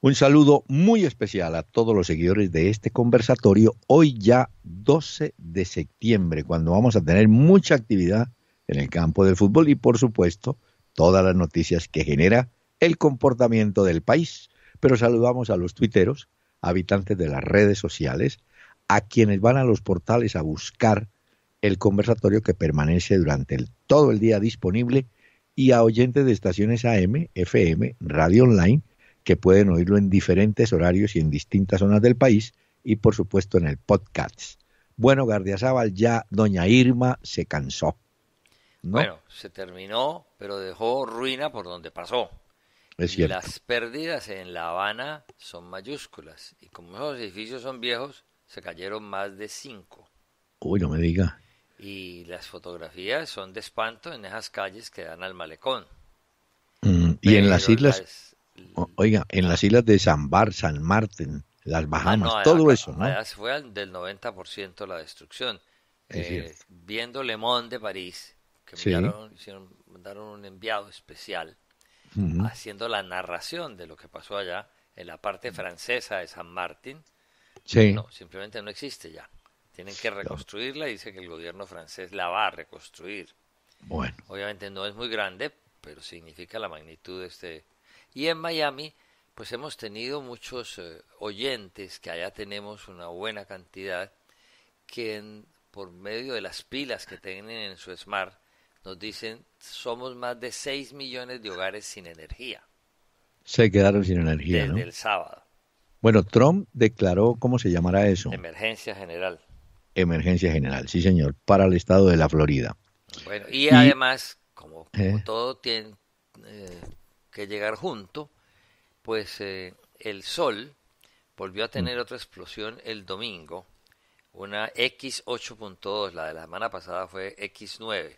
Un saludo muy especial a todos los seguidores de este conversatorio, hoy ya 12 de septiembre, cuando vamos a tener mucha actividad en el campo del fútbol y por supuesto todas las noticias que genera el comportamiento del país. Pero saludamos a los tuiteros, habitantes de las redes sociales, a quienes van a los portales a buscar el conversatorio que permanece durante todo el día disponible y a oyentes de estaciones AM, FM, radio online que pueden oírlo en diferentes horarios y en distintas zonas del país y por supuesto en el podcast. Bueno, Gardiazabal, ya doña Irma se cansó. Bueno, se terminó, pero dejó ruina por donde pasó. Es cierto. Y las pérdidas en La Habana son mayúsculas. Y como esos edificios son viejos, se cayeron más de cinco. Uy, no me diga. Y las fotografías son de espanto en esas calles que dan al malecón. Mm, y en las islas. Oiga, en las islas de San Bar, San Martín, las Bahamas, ah, todo eso, ¿no? fue del 90% la destrucción. Eh, viendo Le Monde de París, que mandaron un enviado especial haciendo la narración de lo que pasó allá en la parte francesa de San Martín. Sí. No, simplemente no existe ya. Tienen que reconstruirla y dice que el gobierno francés la va a reconstruir. Bueno. Obviamente no es muy grande, pero significa la magnitud de este y en Miami, pues hemos tenido muchos eh, oyentes, que allá tenemos una buena cantidad, que por medio de las pilas que tienen en su Smart, nos dicen, somos más de 6 millones de hogares sin energía. Se quedaron sin energía. Desde el sábado. Bueno, Trump declaró, ¿cómo se llamará eso? Emergencia general. Emergencia general, sí señor, para el estado de la Florida. Bueno, y, además, como, ¿Eh? todo tiene, eh, que llegar junto, pues eh, el Sol volvió a tener mm. otra explosión el domingo, una X8.2, la de la semana pasada fue X9,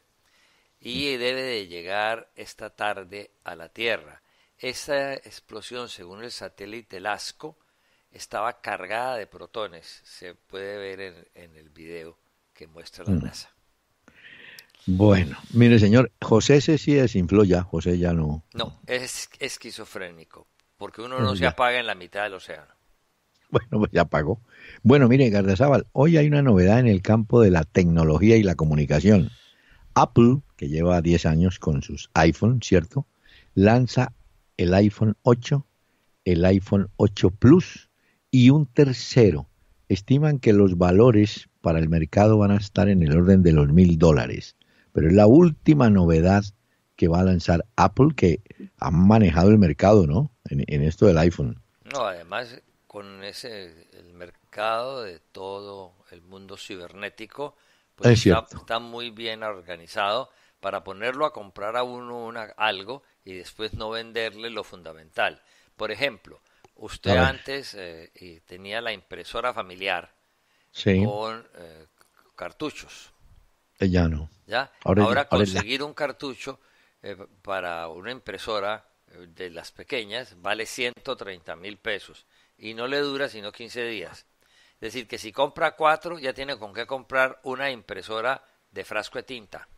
y mm. debe de llegar esta tarde a la Tierra. Esta explosión, según el satélite LASCO, estaba cargada de protones, se puede ver en, en el video que muestra la mm. NASA. Bueno, mire señor, José ese sí es ya, José ya no. No, es esquizofrénico, porque uno ah, no se apaga en la mitad del océano. Bueno, pues ya apagó. Bueno, mire, Gardasábal, hoy hay una novedad en el campo de la tecnología y la comunicación. Apple, que lleva 10 años con sus iPhone, ¿cierto? Lanza el iPhone 8, el iPhone 8 Plus y un tercero. Estiman que los valores para el mercado van a estar en el orden de los mil dólares pero es la última novedad que va a lanzar Apple, que ha manejado el mercado, ¿no? En, esto del iPhone. No, además, con ese, el mercado de todo el mundo cibernético, pues está, muy bien organizado para ponerlo a comprar a uno algo y después no venderle lo fundamental. Por ejemplo, usted antes eh, tenía la impresora familiar con eh, cartuchos. Eh, ya no. Ahora, conseguir un cartucho eh, para una impresora eh, de las pequeñas vale 130 mil pesos y no le dura sino 15 días. Es decir, que si compra cuatro ya tiene con qué comprar una impresora de frasco de tinta.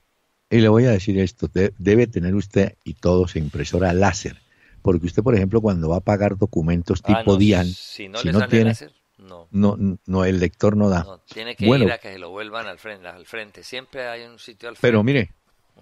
Y le voy a decir esto, debe tener usted y todos impresora láser, porque usted, por ejemplo, cuando va a pagar documentos ah, tipo DIAN, si no, tiene... No. No, el lector no da. tiene que ir a que se lo vuelvan al frente, Siempre hay un sitio al frente. Pero mire,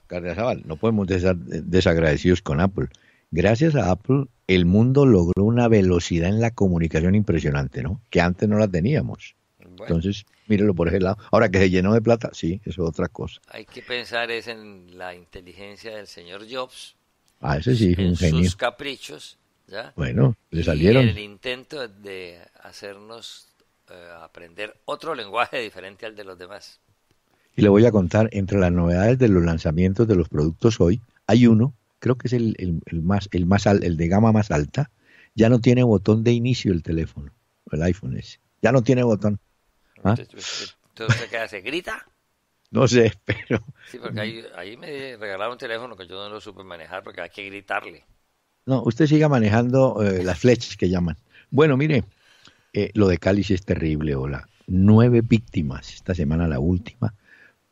Cardiazabal, no podemos estar desagradecidos con Apple. Gracias a Apple, el mundo logró una velocidad en la comunicación impresionante, ¿no? Que antes no la teníamos. Entonces, mírelo por ese lado. Ahora que se llenó de plata, sí, eso es otra cosa. Hay que pensar es en la inteligencia del señor Jobs. Ah, ese sí, un genio. sus caprichos bueno, le salieron. el intento de hacernos eh, aprender otro lenguaje diferente al de los demás. Y le voy a contar, entre las novedades de los lanzamientos de los productos hoy, hay uno, creo que es el, más, el, más de gama más alta, ya no tiene botón de inicio el teléfono, el iPhone ese. Ya no tiene botón. Entonces, ¿Ah? ¿qué ¿Se grita? No sé, pero... Sí, porque ahí, ahí me regalaron un teléfono que yo no lo supe manejar porque hay que gritarle. No, usted siga manejando eh, las flechas que llaman. Bueno, mire, eh, lo de Cali es terrible, hola. Nueve víctimas, esta semana la última,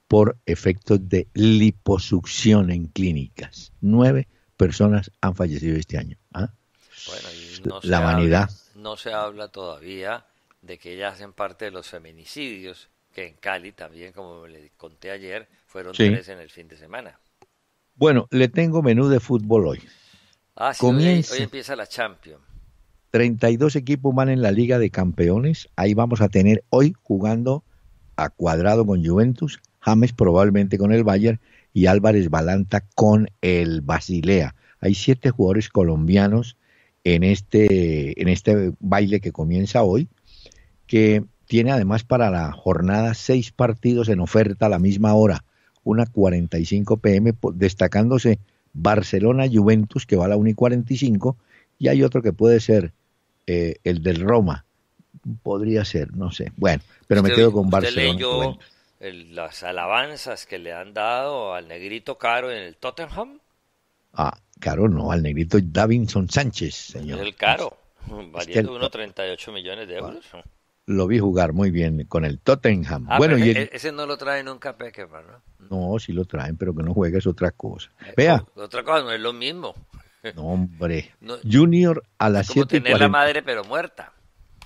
por efectos de liposucción en clínicas. Nueve personas han fallecido este año. ¿ah? Bueno, y no la vanidad. no se habla todavía de que ya hacen parte de los feminicidios, que en Cali también, como le conté ayer, fueron tres en el fin de semana. Bueno, le tengo menú de fútbol hoy. Ah, comienza. Hoy, empieza la Champions. 32 equipos van en la Liga de Campeones. Ahí vamos a tener hoy jugando a Cuadrado con Juventus, James probablemente con el Bayern y Álvarez Balanta con el Basilea. Hay siete jugadores colombianos en este, en este baile que comienza hoy, que tiene además para la jornada seis partidos en oferta a la misma hora, una 45 pm, destacándose Barcelona-Juventus, que va a la 1 y 45, y hay otro que puede ser eh, el del Roma. Podría ser, no sé. Bueno, pero me quedo con Barcelona. las alabanzas que le han dado al negrito caro en el Tottenham? Ah, caro no, al negrito Davinson Sánchez, señor. Es el caro, valiendo 1,38 millones de ah. euros lo vi jugar muy bien con el Tottenham. Ah, bueno, e-, ese no lo trae nunca Peque, ¿no? sí lo traen, pero que no juegue es otra cosa. Eh, Vea. Otra cosa, no es lo mismo. No, hombre. Junior a las 7 tener la madre pero muerta.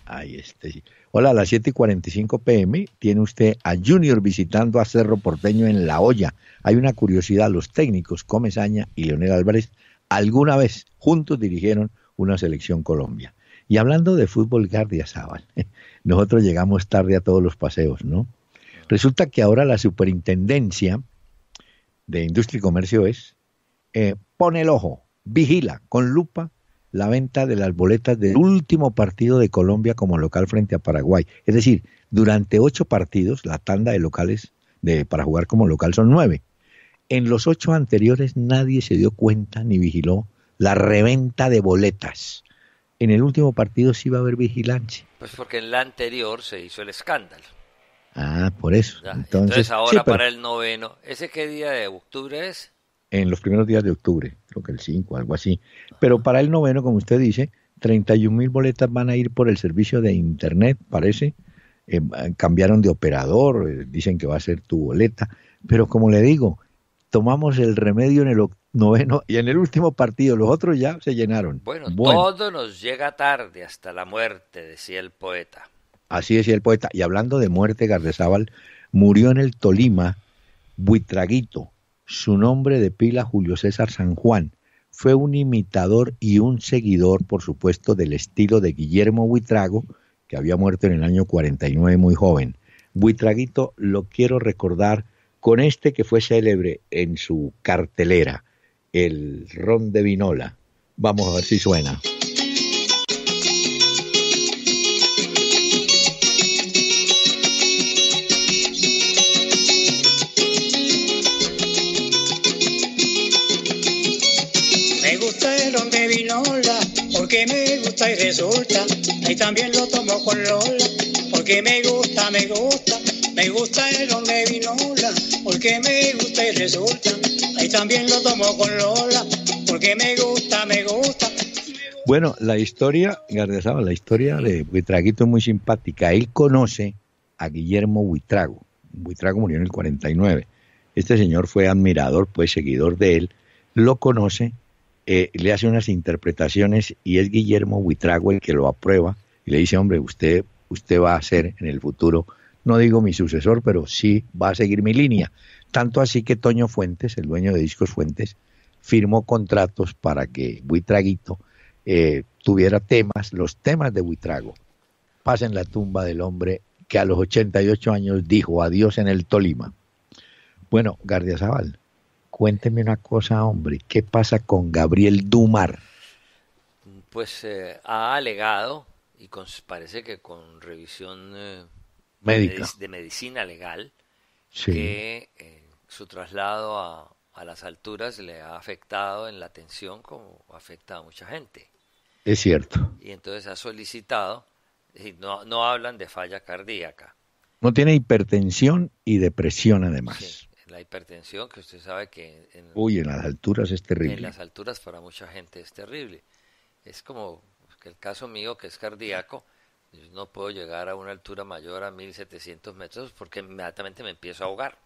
Ahí este. Hola, a las 7 y 45 pm tiene usted a Junior visitando a Cerro Porteño en La Hoya. Hay una curiosidad, los técnicos Comezaña y Leonel Álvarez alguna vez juntos dirigieron una selección Colombia. Y hablando de fútbol, guardia Sábal nosotros llegamos tarde a todos los paseos, ¿no? Resulta que ahora la superintendencia de Industria y Comercio es, eh, pone el ojo, vigila con lupa la venta de las boletas del último partido de Colombia como local frente a Paraguay. Es decir, durante ocho partidos, la tanda de locales de, para jugar como local son nueve. En los ocho anteriores nadie se dio cuenta ni vigiló la reventa de boletas en el último partido sí va a haber vigilancia. Pues porque en la anterior se hizo el escándalo. Ah, por eso. entonces, ahora para el noveno, ¿ese qué día de octubre es? En los primeros días de octubre, creo que el 5, algo así. Pero para el noveno, como usted dice, 31 mil boletas van a ir por el servicio de Internet, parece. Eh, cambiaron de operador, eh, dicen que va a ser tu boleta. Pero como le digo, tomamos el remedio en el noveno y en el último partido. Los otros ya se llenaron. Bueno, todo nos llega tarde hasta la muerte, decía el poeta. Así decía el poeta. Y hablando de muerte, Gardezábal murió en el Tolima, Buitraguito, su nombre de pila Julio César San Juan. Fue un imitador y un seguidor, por supuesto, del estilo de Guillermo Buitrago, que había muerto en el año 49 muy joven. Buitraguito lo quiero recordar con este que fue célebre en su cartelera, el ron de vinola. Vamos a ver si suena. Me gusta el ron de vinola porque me gusta y resulta. Y también lo tomo con Lola porque me gusta, me gusta me gusta el hombre vino vinola, porque me gusta y resulta. Ahí también lo tomo con Lola, porque me gusta, me gusta. Bueno, la historia, Gardezaba, la historia de Buitraguito es muy simpática. Él conoce a Guillermo Buitrago. Buitrago murió en el 49. Este señor fue admirador, pues seguidor de él. Lo conoce, eh, le hace unas interpretaciones y es Guillermo Buitrago el que lo aprueba y le dice, hombre, usted, usted va a ser en el futuro no digo mi sucesor, pero sí va a seguir mi línea. Tanto así que Toño Fuentes, el dueño de Discos Fuentes, firmó contratos para que Buitraguito eh, tuviera temas, los temas de Buitrago. pasen la tumba del hombre que a los 88 años dijo adiós en el Tolima. Bueno, Gardia Zaval, cuénteme una cosa, hombre, ¿qué pasa con Gabriel Dumar? Pues eh, ha alegado, y parece que con revisión eh, de medicina legal que eh, su traslado a, a, las alturas le ha afectado en la atención como afecta a mucha gente. Es cierto. Y entonces ha solicitado, y no, no hablan de falla cardíaca. No tiene hipertensión y depresión además. la hipertensión que usted sabe que... Uy, en las alturas es terrible. En las alturas para mucha gente es terrible. Es como el caso mío que es cardíaco no puedo llegar a una altura mayor a 1700 metros porque inmediatamente me empiezo a ahogar.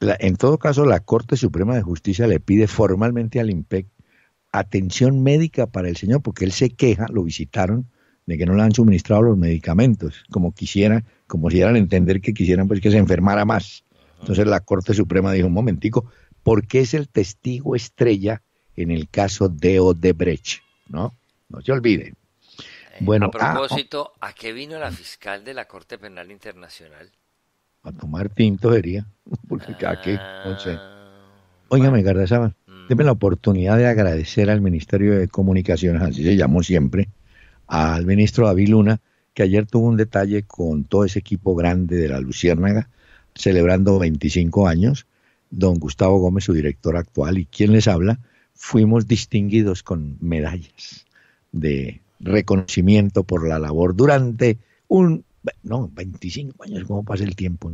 en todo caso, la Corte Suprema de Justicia le pide formalmente al IMPEC atención médica para el señor porque él se queja, lo visitaron, de que no le han suministrado los medicamentos como quisieran, como si dieran a entender que quisieran pues que se enfermara más. Entonces la Corte Suprema dijo, un momentico, ¿por qué es el testigo estrella en el caso de Odebrecht, ¿no? No se olviden. Eh, bueno, a ah, ah. propósito, ¿a qué vino la fiscal de la Corte Penal Internacional? A tomar tinto, diría. Porque ¿A qué? No sé. Óigame, ah, Garda mm. la oportunidad de agradecer al Ministerio de Comunicaciones, así se llamó siempre, al ministro David Luna, que ayer tuvo un detalle con todo ese equipo grande de la Luciérnaga, celebrando 25 años. Don Gustavo Gómez, su director actual, y quien les habla, fuimos distinguidos con medallas de reconocimiento por la labor durante un, no, 25 años, cómo pasa el tiempo.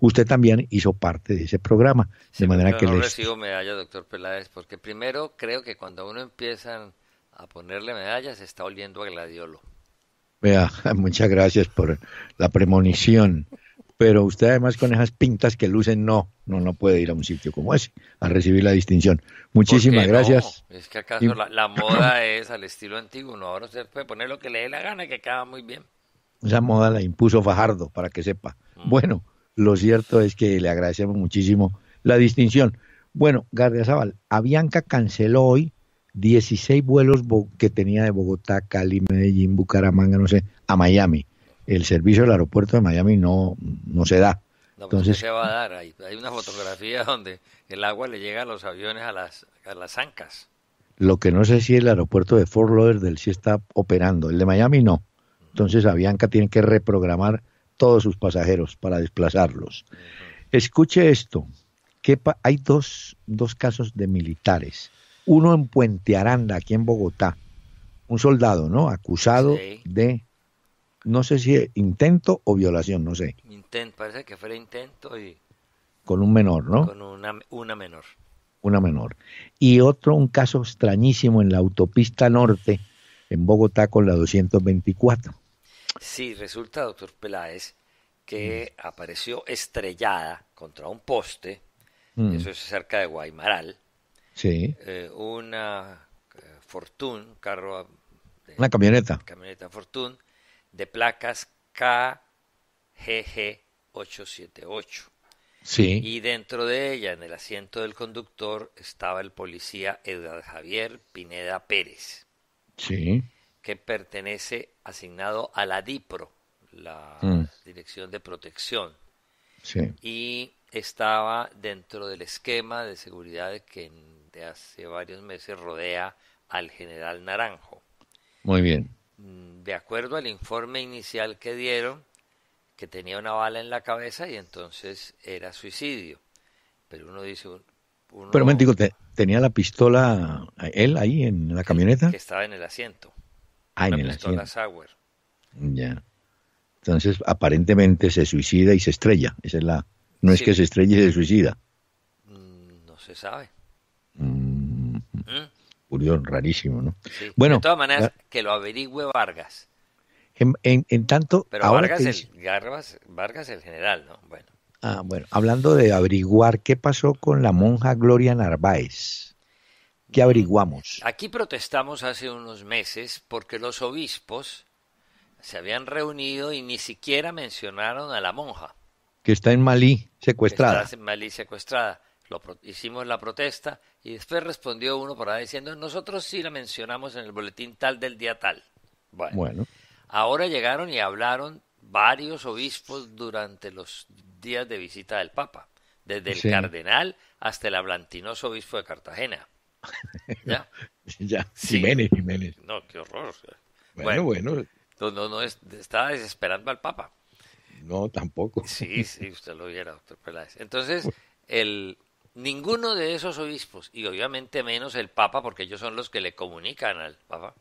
Usted también hizo parte de ese programa, de manera que... No recibo medalla, doctor Peláez, porque primero creo que cuando uno empiezan a ponerle medallas está oliendo a gladiolo. Vea, muchas gracias por la premonición pero usted además con esas pintas que lucen, no, no, no puede ir a un sitio como ese a recibir la distinción. Muchísimas gracias. Es que acaso la, moda es al estilo antiguo, no, ahora usted puede poner lo que le dé la gana, y que acaba muy bien. Esa moda la impuso Fajardo, para que sepa. Mm. Bueno, lo cierto es que le agradecemos muchísimo la distinción. Bueno, Zaval, Avianca canceló hoy 16 vuelos que tenía de Bogotá, Cali, Medellín, Bucaramanga, no sé, a Miami el servicio del aeropuerto de Miami no, no se da. Pues, Entonces, se va a dar? Hay, hay, una fotografía donde el agua le llega a los aviones a las, a las ancas. Lo que no sé si el aeropuerto de Fort Lauderdale sí está operando, el de Miami no. Entonces Avianca tiene que reprogramar todos sus pasajeros para desplazarlos. Escuche esto, hay dos, dos casos de militares. Uno en Puente Aranda, aquí en Bogotá, un soldado, ¿no? Acusado de no sé si intento o violación, no sé. Intento, parece que fuera intento y... Con un menor, ¿no? Con una, menor. Una menor. Y otro, un caso extrañísimo en la autopista norte, en Bogotá, con la 224. Sí, resulta, doctor Peláez, que mm. apareció estrellada contra un poste, mm. eso es cerca de Guaymaral. Sí. Eh, una Fortun, eh, Fortune, carro. Ah, una camioneta. Camioneta Fortune de placas KGG878. Sí. Y dentro de ella, en el asiento del conductor, estaba el policía Edgar Javier Pineda Pérez. Sí. Que pertenece asignado a la DIPRO, la mm. Dirección de Protección. Y estaba dentro del esquema de seguridad que de hace varios meses rodea al general Naranjo. Muy bien. Mm, de acuerdo al informe inicial que dieron, que tenía una bala en la cabeza y entonces era suicidio. Pero uno dice... Pero momentico, ¿tenía la pistola él ahí en la camioneta? Que estaba en el asiento. Ah, en el pistola Sauer. Ya. Entonces, aparentemente se suicida y se estrella. es la... No es que se estrelle y se suicida. Mm, no se sabe. Mm. Curioso, rarísimo, ¿no? Bueno, de todas maneras, que lo averigüe Vargas. En, tanto, ahora Vargas, que el, Vargas, el general, ¿no? Bueno. Ah, bueno, hablando de averiguar qué pasó con la monja Gloria Narváez. ¿Qué mm, averiguamos? Aquí protestamos hace unos meses porque los obispos se habían reunido y ni siquiera mencionaron a la monja. Que está en Malí secuestrada. Está en Malí secuestrada hicimos la protesta y después respondió uno por ahí diciendo, nosotros sí la mencionamos en el boletín tal del día tal. Bueno, ahora llegaron y hablaron varios obispos durante los días de visita del Papa, desde el cardenal hasta el hablantinoso obispo de Cartagena. ¿Ya? ya. Jiménez, Jiménez. No, qué horror. Bueno, bueno. No, no, no estaba desesperando al Papa. No, tampoco. Sí, sí, usted lo viera, doctor Peláez. Entonces, el, Ninguno de esos obispos, y obviamente menos el Papa, porque ellos son los que le comunican al Papa,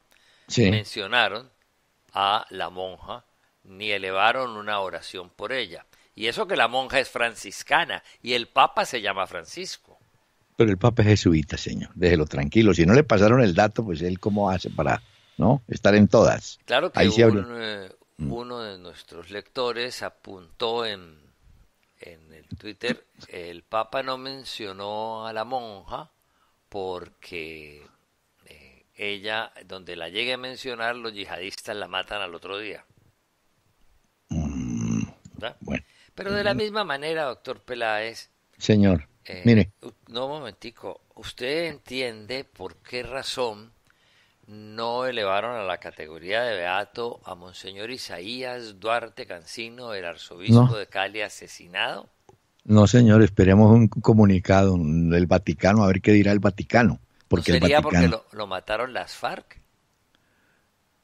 mencionaron a la monja ni elevaron una oración por ella. Y eso que la monja es franciscana y el Papa se llama Francisco. Pero el Papa es jesuita, señor. Déjelo tranquilo. Si no le pasaron el dato, pues él cómo hace para no estar en todas. Claro que eh, mm. uno de nuestros lectores apuntó en en el Twitter, el Papa no mencionó a la monja porque eh, ella, donde la llegue a mencionar, los yihadistas la matan al otro día. Mm, Pero de la misma manera, doctor Peláez. Señor, eh, mire. No, un momentico. ¿Usted entiende por qué razón no elevaron a la categoría de beato a Monseñor Isaías Duarte Cancino, el arzobispo de Cali, asesinado? No, señor, esperemos un comunicado del Vaticano, a ver qué dirá el Vaticano. Porque sería porque lo, mataron las FARC?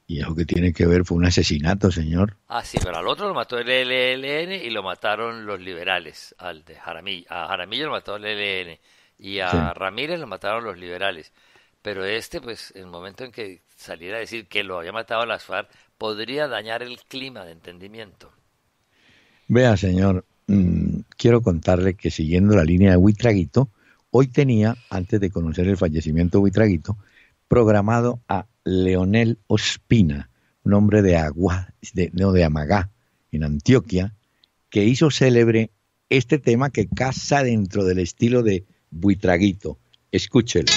¿Y eso que tiene que ver? Fue un asesinato, señor. Ah, sí, pero al otro lo mató el ELN y lo mataron los liberales. Al de Jaramillo, a Jaramillo lo mató el ELN y a Ramírez lo mataron los liberales pero este, pues, el momento en que saliera a decir que lo había matado a las FARC, podría dañar el clima de entendimiento. Vea, señor, mm, quiero contarle que siguiendo la línea de Huitraguito, hoy tenía, antes de conocer el fallecimiento de Huitraguito, programado a Leonel Ospina, un hombre de Agua, de, no, de Amagá, en Antioquia, que hizo célebre este tema que casa dentro del estilo de Buitraguito. Escúchelo.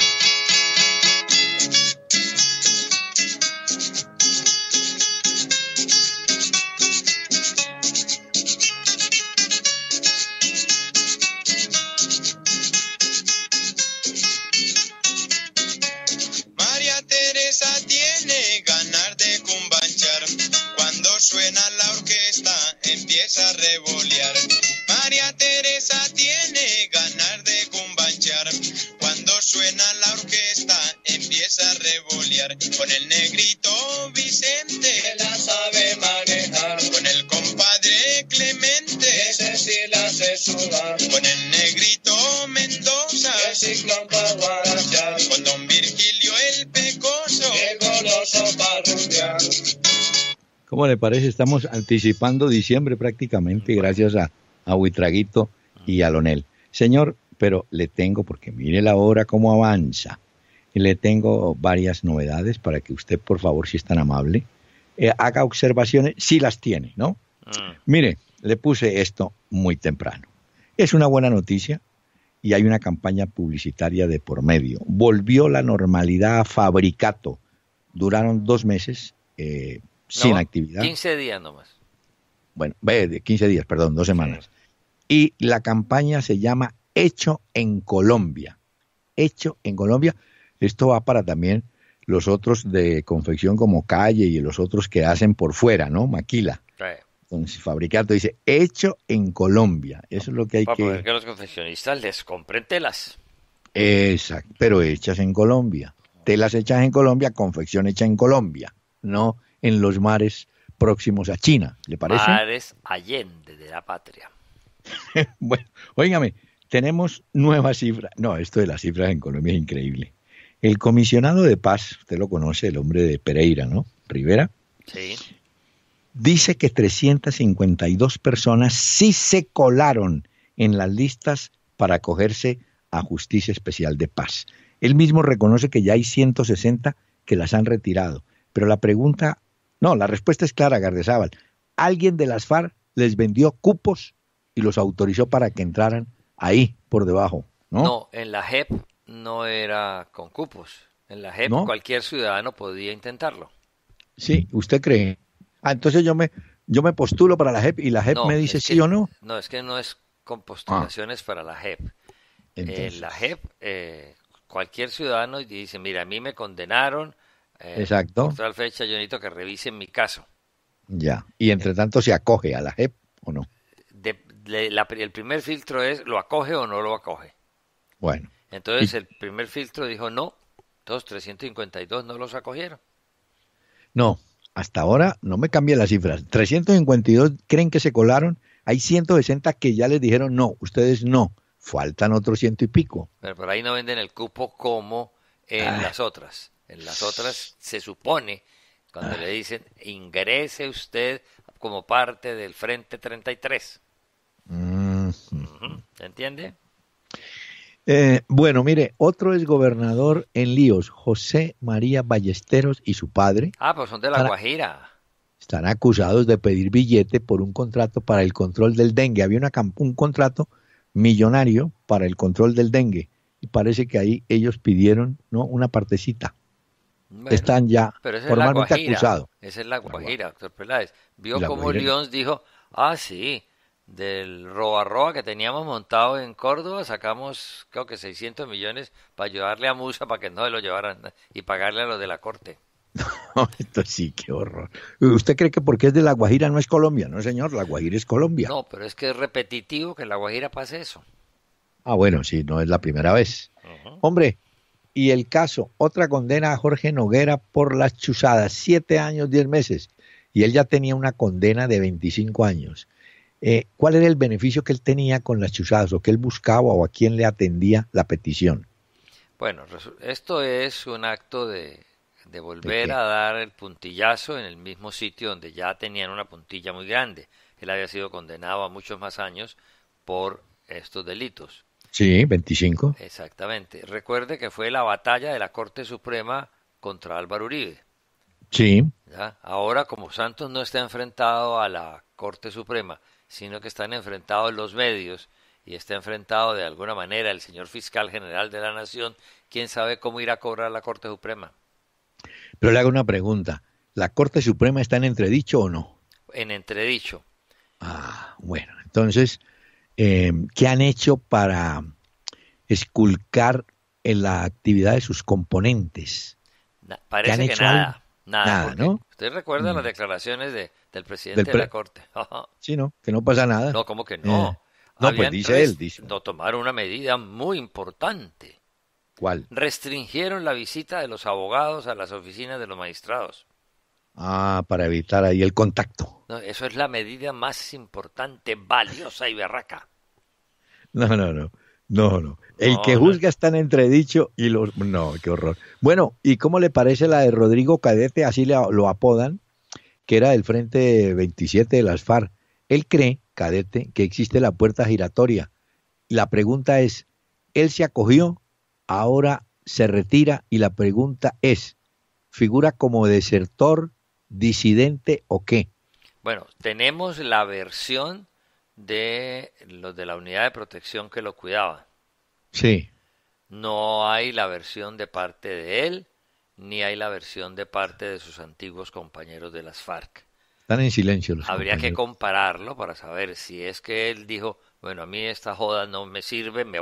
Con el negrito Vicente, que la sabe manejar. Con el compadre Clemente, ese sí la hace sudar. Con el negrito Mendoza, el ciclón para Con don Virgilio el pecoso, el goloso para ¿Cómo le parece? Estamos anticipando diciembre prácticamente gracias a, a Huitraguito y a Lonel. Señor, pero le tengo porque mire la hora cómo avanza le tengo varias novedades para que usted, por favor, si es tan amable, eh, haga observaciones, si las tiene, ¿no? Ah. Mire, le puse esto muy temprano. Es una buena noticia y hay una campaña publicitaria de por medio. Volvió la normalidad a fabricato. Duraron dos meses eh, sin actividad. 15 días nomás. Bueno, 15 días, perdón, dos semanas. Y la campaña se llama Hecho en Colombia. Hecho en Colombia esto va para también los otros de confección como Calle y los otros que hacen por fuera, ¿no? Maquila. fabricante, dice, hecho en Colombia. Eso es lo que hay que... Para que los confeccionistas les compren telas. Exacto, pero hechas en Colombia. Telas hechas en Colombia, confección hecha en Colombia, no en los mares próximos a China, ¿le parece? Mares allende de la patria. bueno, oígame, tenemos nuevas cifras. No, esto de las cifras en Colombia es increíble. El comisionado de paz, usted lo conoce, el hombre de Pereira, ¿no? Rivera. Sí. Dice que 352 personas sí se colaron en las listas para acogerse a Justicia Especial de Paz. Él mismo reconoce que ya hay 160 que las han retirado. Pero la pregunta, no, la respuesta es clara, Gardezábal. Alguien de las FARC les vendió cupos y los autorizó para que entraran ahí, por debajo. No, no en la JEP no era con cupos. En la JEP cualquier ciudadano podía intentarlo. Sí, ¿usted cree? Ah, entonces yo me, yo me postulo para la JEP y la JEP me dice sí o no. No, es que no es con postulaciones para la JEP. En eh, la JEP, eh, cualquier ciudadano dice, mira, a mí me condenaron. Eh, Exacto. tal fecha yo necesito que revisen mi caso. Ya, y entre tanto se acoge a la JEP o no. el primer filtro es, ¿lo acoge o no lo acoge? Bueno. Entonces el primer filtro dijo no, todos 352 no los acogieron. No, hasta ahora no me cambié las cifras. 352 creen que se colaron, hay 160 que ya les dijeron no, ustedes no, faltan otros ciento y pico. Pero por ahí no venden el cupo como en ah. las otras. En las otras se supone, cuando ah. le dicen ingrese usted como parte del Frente 33. y tres mm. ¿Entiende? Eh, bueno, mire, otro es gobernador en líos, José María Ballesteros y su padre. Ah, pues son de La Guajira. Están acusados de pedir billete por un contrato para el control del dengue. Había un contrato millonario para el control del dengue y parece que ahí ellos pidieron no una partecita. Están ya formalmente acusados. Esa es la Guajira, doctor Peláez. Vio cómo dijo, ah, sí, del Roa que teníamos montado en Córdoba, sacamos creo que 600 millones para ayudarle a Musa para que no se lo llevaran y pagarle a los de la corte. esto sí, qué horror. ¿Usted cree que porque es de La Guajira no es Colombia? No, señor, La Guajira es Colombia. No, pero es que es repetitivo que en La Guajira pase eso. Ah, bueno, sí, no es la primera vez. Hombre, y el caso, otra condena a Jorge Noguera por las chuzadas, siete años, diez meses. Y él ya tenía una condena de 25 años eh, cuál era el beneficio que él tenía con las chuzadas o que él buscaba o a quién le atendía la petición. Bueno, esto es un acto de, volver a dar el puntillazo en el mismo sitio donde ya tenían una puntilla muy grande. Él había sido condenado a muchos más años por estos delitos. Sí, 25. Exactamente. Recuerde que fue la batalla de la Corte Suprema contra Álvaro Uribe. Sí. Ahora, como Santos no está enfrentado a la Corte Suprema, sino que están enfrentados los medios y está enfrentado de alguna manera el señor fiscal general de la nación, quién sabe cómo irá a cobrar la Corte Suprema. Pero le hago una pregunta, ¿la Corte Suprema está en entredicho o no? En entredicho. Ah, bueno, entonces, eh, ¿qué han hecho para esculcar en la actividad de sus componentes? parece que nada, nada, ¿no? Usted recuerda las mm. declaraciones del presidente de la Corte. sí, no, que no pasa nada. No, ¿cómo que eh, no? No, pues dice él, dice. No, tomaron una medida muy importante. ¿Cuál? Restringieron la visita de los abogados a las oficinas de los magistrados. Ah, para evitar ahí el contacto. eso es la medida más importante, valiosa y berraca. No, no, no. No, no. El que juzga está en entredicho y los... No, qué horror. Bueno, ¿y cómo le parece la de Rodrigo Cadete? Así lo apodan, que era del Frente 27 de las FARC. Él cree, Cadete, que existe la puerta giratoria. La pregunta es, él se acogió, ahora se retira y la pregunta es, ¿figura como desertor, disidente o qué? Bueno, tenemos la versión de los de la unidad de protección que lo cuidaba. Sí. No hay la versión de parte de él, ni hay la versión de parte de sus antiguos compañeros de las FARC. Están en silencio Habría que compararlo para saber si es que él dijo, bueno, a mí esta joda no me sirve, me,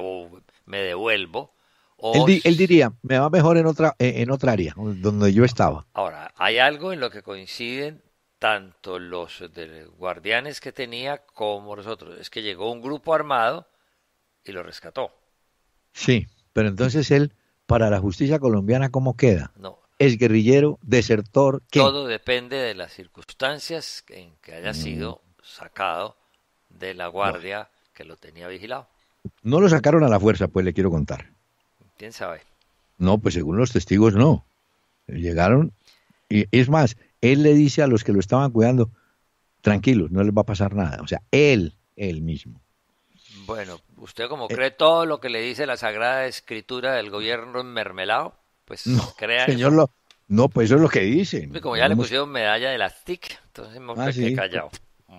me devuelvo. O él, él, diría, me va mejor en otra, eh, en otra área, donde yo estaba. Ahora, hay algo en lo que coinciden tanto los de guardianes que tenía como los otros. Es que llegó un grupo armado y lo rescató. Sí, pero entonces él, para la justicia colombiana, ¿cómo queda? No. ¿Es guerrillero, desertor? ¿qué? Todo depende de las circunstancias en que haya mm. sido sacado de la guardia que lo tenía vigilado. No lo sacaron a la fuerza, pues le quiero contar. ¿Quién sabe? No, pues según los testigos no. Llegaron, y es más, él le dice a los que lo estaban cuidando, tranquilos, no les va a pasar nada. O sea, él, él mismo. Bueno, usted como eh, cree todo lo que le dice la Sagrada Escritura del gobierno en mermelado, pues no, crea señor no, pues eso es lo que dice Como ya le pusieron medalla de la TIC, entonces hemos ah, que callado.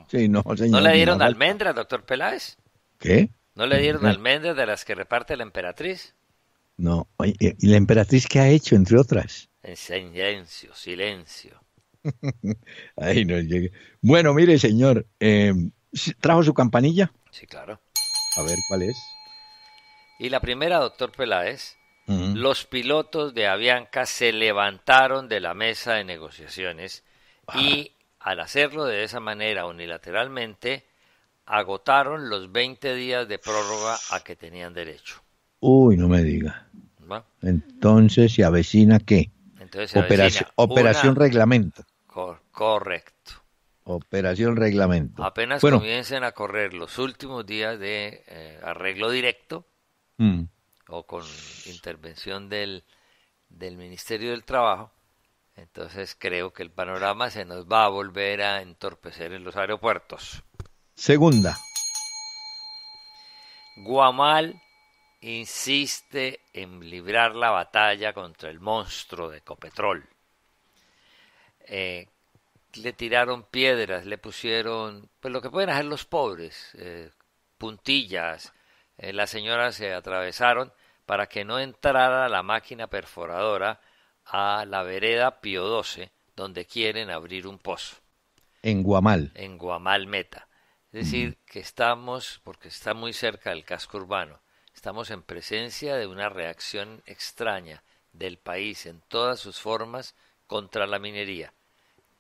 Sí, no, señor, ¿No le dieron almendras, doctor Peláez? ¿Qué? ¿No le dieron almendras de las que reparte la emperatriz? No, ¿y la emperatriz qué ha hecho, entre otras? En silencio, silencio. Ahí no llegue. Bueno, mire, señor, eh, ¿trajo su campanilla? Sí, claro. A ver, ¿cuál es? Y la primera, doctor Peláez, los pilotos de Avianca se levantaron de la mesa de negociaciones y ah. al hacerlo de esa manera unilateralmente, agotaron los 20 días de prórroga a que tenían derecho. Uy, no me diga. Entonces, ¿se avecina qué? Operación, reglamento correcto. Operación reglamento. Apenas comiencen a correr los últimos días de eh, arreglo directo mm. o con intervención del, del Ministerio del Trabajo, entonces creo que el panorama se nos va a volver a entorpecer en los aeropuertos. Segunda. Guamal insiste en librar la batalla contra el monstruo de Copetrol. Eh, le tiraron piedras, le pusieron, pues lo que pueden hacer los pobres, eh, puntillas. Eh, las señoras se atravesaron para que no entrara la máquina perforadora a la vereda Pío XII, donde quieren abrir un pozo. En Guamal. En Guamal Meta. Es decir, que estamos, porque está muy cerca del casco urbano, estamos en presencia de una reacción extraña del país en todas sus formas contra la minería.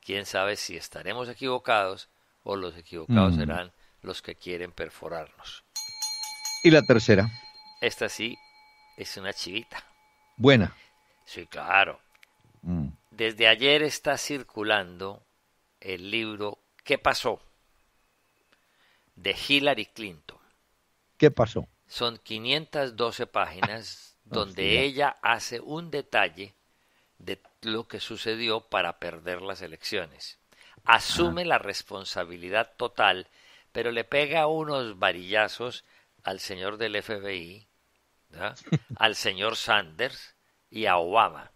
Quién sabe si estaremos equivocados o los equivocados mm. serán los que quieren perforarnos. ¿Y la tercera? Esta sí es una chivita. Buena. Sí, claro. Mm. Desde ayer está circulando el libro ¿Qué pasó? de Hillary Clinton. ¿Qué pasó? Son 512 páginas ah, donde ella hace un detalle de lo que sucedió para perder las elecciones. Asume la responsabilidad total, pero le pega unos varillazos al señor del FBI, al señor Sanders y a Obama.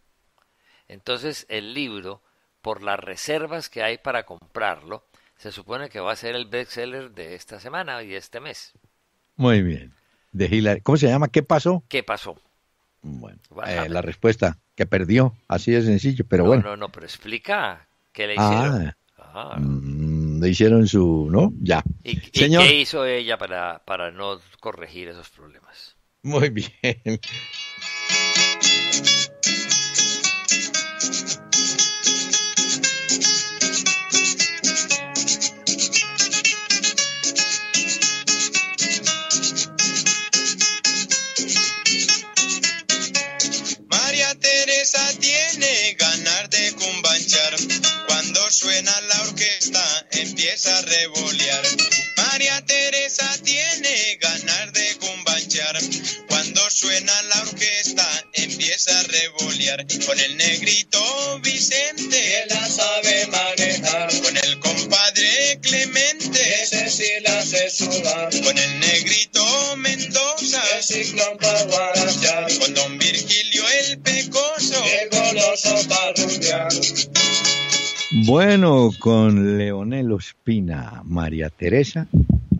Entonces el libro, por las reservas que hay para comprarlo, se supone que va a ser el bestseller de esta semana y este mes. Muy bien. De ¿Cómo se llama? ¿Qué pasó? ¿Qué pasó? Bueno, eh, la respuesta, que perdió, así de sencillo, pero bueno. No, no, pero explica qué le ah. hicieron. Ah. Mm, le hicieron su, ¿no? Ya. ¿y qué hizo ella para, para no corregir esos problemas? Muy bien. suena la orquesta, empieza a revolear. María Teresa tiene ganas de cumbanchar. Cuando suena la orquesta, empieza a revolear. Con el negrito Vicente, que la sabe manejar. Con el compadre Clemente, ese sí la hace sudar. Con el negrito Mendoza, el ciclón para guarachar. Con don Virgilio el pecoso, el goloso para rumbear. Bueno, con Leonel Ospina, María Teresa,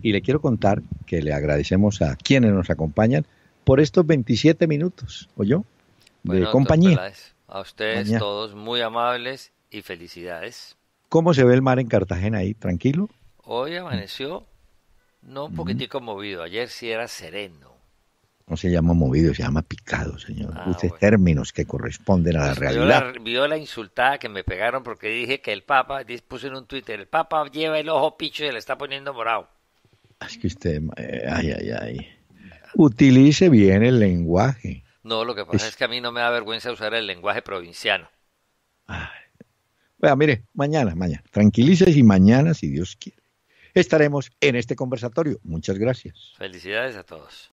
y le quiero contar que le agradecemos a quienes nos acompañan por estos 27 minutos, o yo, de compañía. a ustedes todos muy amables y felicidades. ¿Cómo se ve el mar en Cartagena ahí? ¿Tranquilo? Hoy amaneció, no un poquitico movido, ayer sí era sereno. No se llama movido, se llama picado, señor. Ah, usted Use términos que corresponden a la pues realidad. Yo la, la, insultada que me pegaron porque dije que el Papa, puse en un Twitter, el Papa lleva el ojo picho y le está poniendo morado. Ah, es que usted, eh, ay, ay, ay. Utilice bien el lenguaje. No, lo que pasa es, que a mí no me da vergüenza usar el lenguaje provinciano. Vea, mire, mañana, mañana. Tranquilícese y mañana, si Dios quiere, estaremos en este conversatorio. Muchas gracias. Felicidades a todos.